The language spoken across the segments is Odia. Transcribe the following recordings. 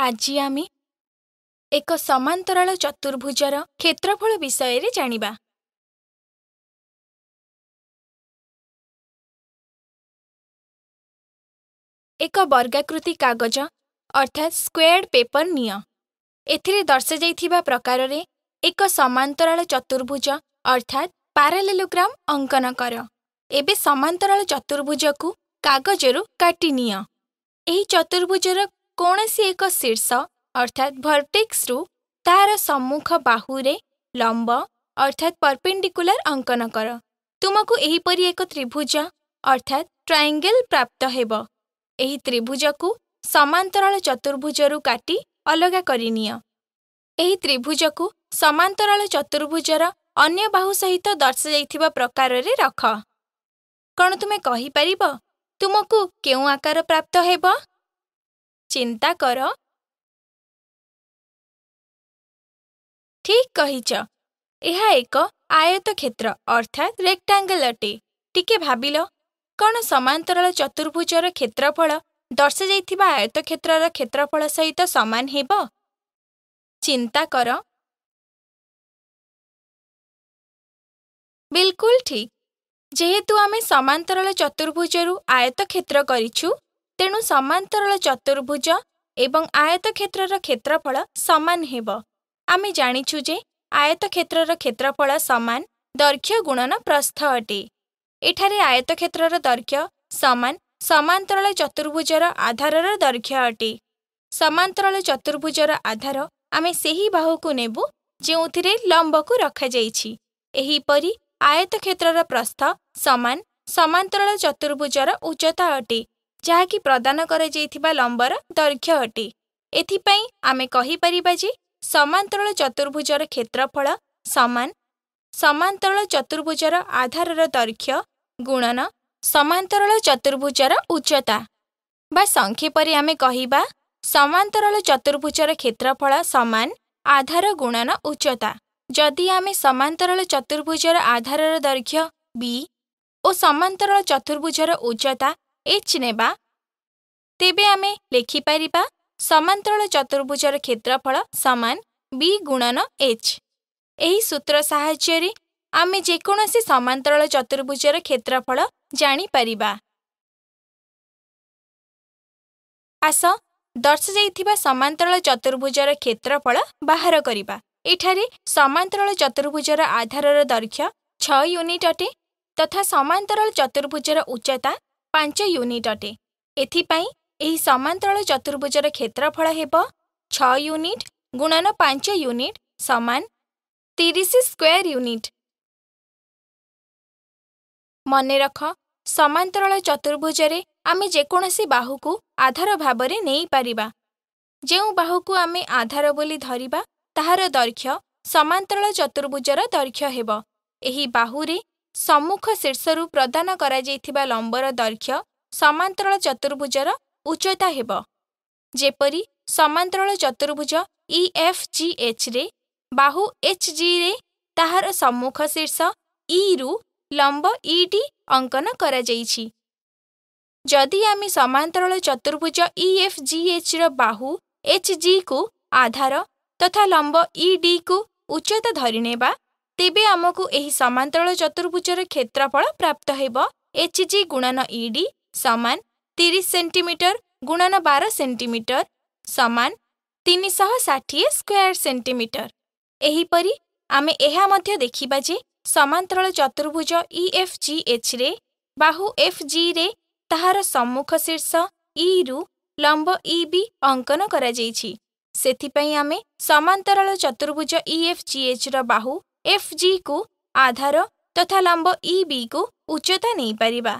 ଆଜି ଆମେ ଏକ ସମାନ୍ତରାଳ ଚତୁର୍ଭୁଜର କ୍ଷେତ୍ରଫଳ ବିଷୟରେ ଜାଣିବା ଏକ ବର୍ଗାକୃତି କାଗଜ ଅର୍ଥାତ୍ ସ୍କୋୟାର୍ଡ ପେପର ନିଅ ଏଥିରେ ଦର୍ଶାଯାଇଥିବା ପ୍ରକାରରେ ଏକ ସମାନ୍ତରାଳ ଚତୁର୍ଭୁଜ ଅର୍ଥାତ୍ ପାରାଲେଲୋଗ୍ରାମ ଅଙ୍କନ କର ଏବେ ସମାନ୍ତରାଳ ଚତୁର୍ଭୁଜକୁ କାଗଜରୁ କାଟିନିଅ ଏହି ଚତୁର୍ଭୁଜର କୌଣସି ଏକ ଶୀର୍ଷ ଅର୍ଥାତ୍ ଭର୍ଟେକ୍ସରୁ ତାହାର ସମ୍ମୁଖ ବାହୁରେ ଲମ୍ବ ଅର୍ଥାତ୍ ପର୍ପେଣ୍ଡିକୁଲାର ଅଙ୍କନ କର ତୁମକୁ ଏହିପରି ଏକ ତ୍ରିଭୁଜ ଅର୍ଥାତ୍ ଟ୍ରାଏଙ୍ଗେଲ୍ ପ୍ରାପ୍ତ ହେବ ଏହି ତ୍ରିଭୁଜକୁ ସମାନ୍ତରାଳ ଚତୁର୍ଭୁଜରୁ କାଟି ଅଲଗା କରିନିଅ ଏହି ତ୍ରିଭୁଜକୁ ସମାନ୍ତରାଳ ଚତୁର୍ଭୁଜର ଅନ୍ୟ ବାହୁ ସହିତ ଦର୍ଶାଯାଇଥିବା ପ୍ରକାରରେ ରଖ କ'ଣ ତୁମେ କହିପାରିବ ତୁମକୁ କେଉଁ ଆକାର ପ୍ରାପ୍ତ ହେବ ଚିନ୍ତା କର ଠିକ୍ କହିଛ ଏହା ଏକ ଆୟତ କ୍ଷେତ୍ର ଅର୍ଥାତ୍ ରେକ୍ଟାଙ୍ଗଲ ଅଟେ ଟିକେ ଭାବିଲ କ'ଣ ସମାନ୍ତରାଳ ଚତୁର୍ଭୁଜର କ୍ଷେତ୍ରଫଳ ଦର୍ଶାଯାଇଥିବା ଆୟତ କ୍ଷେତ୍ରର କ୍ଷେତ୍ରଫଳ ସହିତ ସମାନ ହେବ ଚିନ୍ତା କର ବିଲକୁଲ ଠିକ୍ ଯେହେତୁ ଆମେ ସମାନ୍ତରାଳ ଚତୁର୍ଭୁଜରୁ ଆୟତ କ୍ଷେତ୍ର କରିଛୁ ତେଣୁ ସମାନ୍ତରାଳ ଚତୁର୍ଭୁଜ ଏବଂ ଆୟତ କ୍ଷେତ୍ରର କ୍ଷେତ୍ରଫଳ ସମାନ ହେବ ଆମେ ଜାଣିଛୁ ଯେ ଆୟତ କ୍ଷେତ୍ରର କ୍ଷେତ୍ରଫଳ ସମାନ ଦୈର୍ଘ୍ୟ ଗୁଣନ ପ୍ରସ୍ଥ ଅଟେ ଏଠାରେ ଆୟତ କ୍ଷେତ୍ରର ଦୈର୍ଘ୍ୟ ସମାନ ସମାନ୍ତରାଳ ଚତୁର୍ଭୁଜର ଆଧାରର ଦୈର୍ଘ୍ୟ ଅଟେ ସମାନ୍ତରାଳ ଚତୁର୍ଭୁଜର ଆଧାର ଆମେ ସେହି ବାହୁକୁ ନେବୁ ଯେଉଁଥିରେ ଲମ୍ବକୁ ରଖାଯାଇଛି ଏହିପରି ଆୟତ କ୍ଷେତ୍ରର ପ୍ରସ୍ଥ ସମାନ ସମାନ୍ତରାଳ ଚତୁର୍ଭୁଜର ଉଚ୍ଚତା ଅଟେ ଯାହାକି ପ୍ରଦାନ କରାଯାଇଥିବା ଲମ୍ବର ଦୈର୍ଘ୍ୟ ଅଟେ ଏଥିପାଇଁ ଆମେ କହିପାରିବା ଯେ ସମାନ୍ତରଳ ଚତୁର୍ଭୁଜର କ୍ଷେତ୍ରଫଳ ସମାନ ସମାନ୍ତରଳ ଚତୁର୍ଭୁଜର ଆଧାରର ଦୈର୍ଘ୍ୟ ଗୁଣନ ସମାନ୍ତରଳ ଚତୁର୍ଭୁଜର ଉଚ୍ଚତା ବା ସଂକ୍ଷେପରେ ଆମେ କହିବା ସମାନ୍ତରଳ ଚତୁର୍ଭୁଜର କ୍ଷେତ୍ରଫଳ ସମାନ ଆଧାର ଗୁଣନ ଉଚ୍ଚତା ଯଦି ଆମେ ସମାନ୍ତରଳ ଚତୁର୍ଭୁଜର ଆଧାରର ଦୈର୍ଘ୍ୟ ବି ଓ ସମାନ୍ତରଳ ଚତୁର୍ଭୁଜର ଉଚ୍ଚତା ଏଚ୍ ନେବା ତେବେ ଆମେ ଲେଖିପାରିବା ସମାନ୍ତରଳ ଚତୁର୍ଭୁଜର କ୍ଷେତ୍ରଫଳ ସମାନ ବି ଗୁଣନ ଏଚ୍ ଏହି ସୂତ୍ର ସାହାଯ୍ୟରେ ଆମେ ଯେକୌଣସି ସମାନ୍ତରଳ ଚତୁର୍ଭୁଜର କ୍ଷେତ୍ରଫଳ ଜାଣିପାରିବା ଆସ ଦର୍ଶାଯାଇଥିବା ସମାନ୍ତରଳ ଚତୁର୍ଭୁଜର କ୍ଷେତ୍ରଫଳ ବାହାର କରିବା ଏଠାରେ ସମାନ୍ତରଳ ଚତୁର୍ଭୁଜର ଆଧାରର ଦୈର୍ଘ୍ୟ ଛଅ ୟୁନିଟ୍ ଅଟେ ତଥା ସମାନ୍ତରଳ ଚତୁର୍ଭୁଜର ଉଚ୍ଚତା ପାଞ୍ଚ ୟୁନିଟ୍ ଅଟେ ଏଥିପାଇଁ ଏହି ସମାନ୍ତରଳ ଚତୁର୍ଭୁଜର କ୍ଷେତ୍ରଫଳ ହେବ ଛଅ ୟୁନିଟ୍ ଗୁଣନ ପାଞ୍ଚ ୟୁନିଟ୍ ସମାନ ତିରିଶ ସ୍କୋୟାର ୟୁନିଟ୍ ମନେ ରଖ ସମାନ୍ତରଳ ଚତୁର୍ଭୁଜରେ ଆମେ ଯେକୌଣସି ବାହୁକୁ ଆଧାର ଭାବରେ ନେଇପାରିବା ଯେଉଁ ବାହୁକୁ ଆମେ ଆଧାର ବୋଲି ଧରିବା ତାହାର ଦୈର୍ଘ୍ୟ ସମାନ୍ତରଳ ଚତୁର୍ଭୁଜର ଦୈର୍ଘ୍ୟ ହେବ ଏହି ବାହୁରେ ସମ୍ମୁଖ ଶୀର୍ଷରୁ ପ୍ରଦାନ କରାଯାଇଥିବା ଲମ୍ବର ଦୈର୍ଘ୍ୟ ସମାନ୍ତରଳ ଚତୁର୍ଭୁଜର ଉଚ୍ଚତା ହେବ ଯେପରି ସମାନ୍ତରଳ ଚତୁର୍ଭୁଜ ଇଏଫ୍ଜିଏଚ୍ରେ e ବାହୁ ଏଚ୍ ଜିରେ ତାହାର ସମ୍ମୁଖ ଶୀର୍ଷ ଇରୁ e ଲମ୍ବ ଇଡି e ଅଙ୍କନ କରାଯାଇଛି ଯଦି ଆମେ ସମାନ୍ତରଳ ଚତୁର୍ଭୁଜ ଇଏଫ୍ଜିଏଚ୍ର ବାହୁ ଏଚ୍ ଜିକୁ ଆଧାର ତଥା ଲମ୍ବ ଇଡିକୁ ଉଚ୍ଚତା ଧରିନେବା तेबे एही समान्तरल चतुर्भुज र क्षेत्रफल प्राप्त हो एचजि गुणन इडि समान तिस सेन्टिमिटर गुणन बार सेन्टिमिटर समान 360 स्क्वायर सेन्टिमिटर यहीपरि आमे देखा चाहिँ समा चतुज इएफजिएच्रे बाहुएफि त सम्मुख शीर्ष इरु लम्ब इ वि अङ्कन समा चतुज इएफजिएच र बाहु ଏଫ୍ ଜିକୁ ଆଧାର ତଥା ଲମ୍ବ ଇ ବିକୁ ଉଚ୍ଚତା ନେଇପାରିବା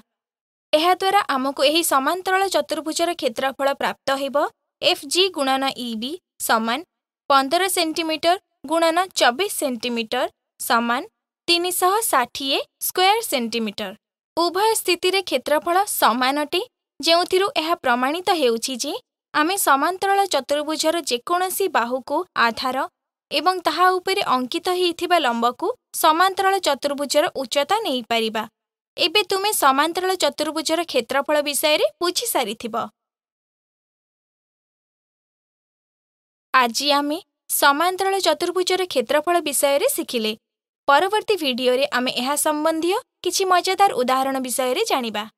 ଏହାଦ୍ୱାରା ଆମକୁ ଏହି ସମାନ୍ତରାଳ ଚତୁର୍ଭୁଜର କ୍ଷେତ୍ରଫଳ ପ୍ରାପ୍ତ ହେବ ଏଫ୍ ଜି ଗୁଣନ ଇ ବି ସମାନ ପନ୍ଦର ସେଣ୍ଟିମିଟର ଗୁଣନ ଚବିଶ ସେଣ୍ଟିମିଟର ସମାନ ତିନିଶହ ଷାଠିଏ ସ୍କୋୟାର ସେଣ୍ଟିମିଟର ଉଭୟ ସ୍ଥିତିରେ କ୍ଷେତ୍ରଫଳ ସମାନ ଅଟେ ଯେଉଁଥିରୁ ଏହା ପ୍ରମାଣିତ ହେଉଛି ଯେ ଆମେ ସମାନ୍ତରାଳ ଚତୁର୍ଭୁଜର ଯେକୌଣସି ବାହୁକୁ ଆଧାର ଏବଂ ତାହା ଉପରେ ଅଙ୍କିତ ହୋଇଥିବା ଲମ୍ବକୁ ସମାନ୍ତରାଳ ଚତୁର୍ଭୁଜର ଉଚ୍ଚତା ନେଇପାରିବା ଏବେ ତୁମେ ସମାନ୍ତରାଳ ଚତୁର୍ଭୁଜର କ୍ଷେତ୍ରଫଳ ବିଷୟରେ ବୁଝିସାରିଥିବ ଆଜି ଆମେ ସମାନ୍ତରାଳ ଚତୁର୍ଭୁଜର କ୍ଷେତ୍ରଫଳ ବିଷୟରେ ଶିଖିଲେ ପରବର୍ତ୍ତୀ ଭିଡ଼ିଓରେ ଆମେ ଏହା ସମ୍ବନ୍ଧୀୟ କିଛି ମଜାଦାର ଉଦାହରଣ ବିଷୟରେ ଜାଣିବା